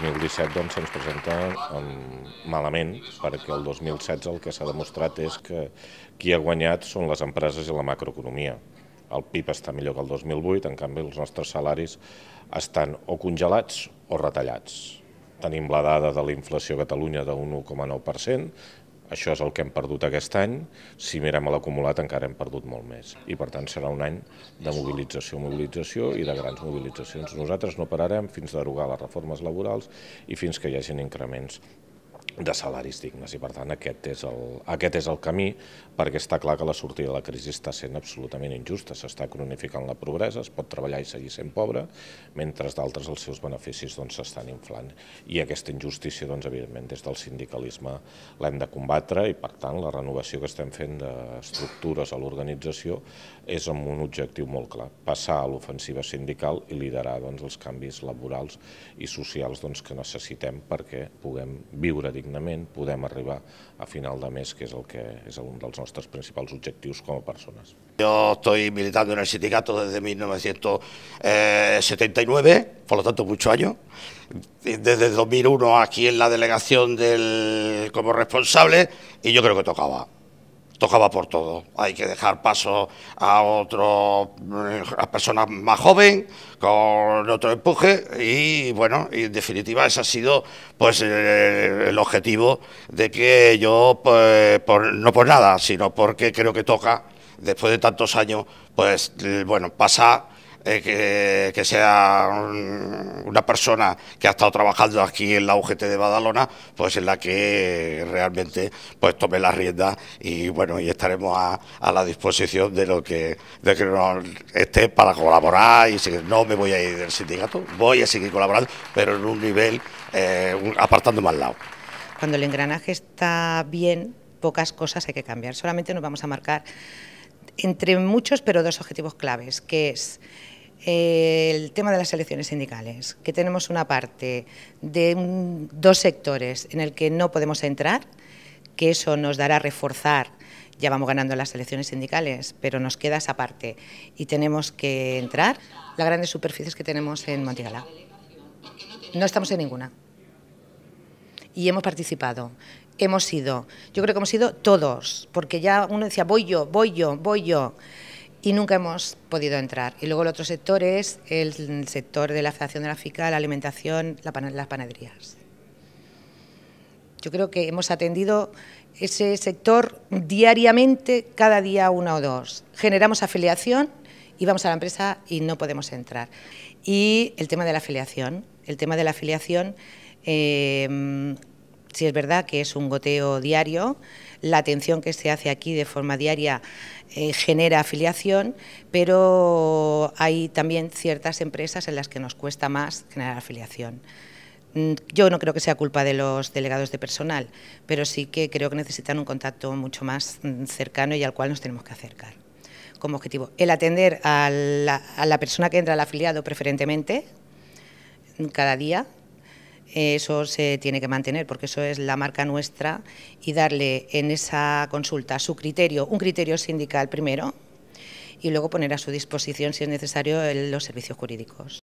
2017 doncs, presenta um, malament, perquè el 2016 el que s'ha demostrat és que qui ha guanyat són les empreses i la macroeconomia. El PIB està millor que el 2008, en canvi els nostres salaris estan o congelats o retallats. Tenim la dada de la inflació a Catalunya d'1,9%, 1,9%, això és el que hem perdut aquest any, si mirem a l'acumulat encara hem perdut molt més. I per tant serà un any de mobilització, mobilització i de grans mobilitzacions. Nosaltres no pararem fins a derogar les reformes laborals i fins que hi hagin increments de salaris dignes i per tant aquest és, el, aquest és el camí perquè està clar que la sortida de la crisi està sent absolutament injusta, s'està cronificant la pobresa, es pot treballar i seguir sent pobre, mentre d'altres els seus beneficis doncs, s'estan doncs, inflant. I aquesta injustícia, doncs, evidentment, des del sindicalisme l'hem de combatre i per tant la renovació que estem fent d'estructures a l'organització és amb un objectiu molt clar, passar a l'ofensiva sindical i liderar doncs, els canvis laborals i socials doncs, que necessitem perquè puguem viure dignament dignament podem arribar a final de mes, que es el que nuestros principales objetivos como personas. Yo estoy militando en el sindicato desde 1979, eh, por lo tanto muchos años, desde 2001 aquí en la delegación del, como responsable y yo creo que tocaba tocaba por todo. Hay que dejar paso a otro, a personas más joven, con otro empuje y bueno, y en definitiva ese ha sido pues eh, el, objetivo de que yo, pues, por, no por nada, sino porque creo que toca, después de tantos años, pues bueno, pasa eh, que, sea una persona que ha estado trabajando aquí en la UGT de Badalona, pues en la que realmente pues tome la riendas y bueno, y estaremos a, la disposición de lo que, que esté para colaborar y si No me voy a ir del sindicato, voy a seguir colaborando, pero en un nivel eh, apartando más lado. Cuando el engranaje está bien, pocas cosas hay que cambiar, solamente nos vamos a marcar entre muchos, pero dos objetivos claves, que es eh, el tema de las elecciones sindicales, que tenemos una parte de dos sectores en el que no podemos entrar, que eso nos dará reforzar, ya vamos ganando las elecciones sindicales, pero nos queda esa parte y tenemos que entrar, las grandes superficies que tenemos en Montigalá. No estamos en ninguna y hemos participado. Hemos sido, yo creo que hemos sido todos, porque ya uno decía, voy yo, voy yo, voy yo, y nunca hemos podido entrar. Y luego el otro sector es el sector de la afiliación de la FICA, la alimentación, las panaderías. Yo creo que hemos atendido ese sector diariamente, cada día una o dos. Generamos afiliación y vamos a la empresa y no podemos entrar. Y el tema de la afiliación, el tema de la afiliación Em, si es verdad que es un goteo diario, la atención que se hace aquí de forma diaria eh, genera afiliación, pero hay también ciertas empresas en las que nos cuesta más generar afiliación. Mm, yo no creo que sea culpa de los delegados de personal, pero sí que creo que necesitan un contacto mucho más mm, cercano y al cual nos tenemos que acercar como objetivo. El atender a la persona que entra al afiliado preferentemente cada día, eso se tiene que mantener porque eso es la marca nuestra y darle en esa consulta su criterio, un criterio sindical primero y luego poner a su disposición si es necesario los servicios jurídicos.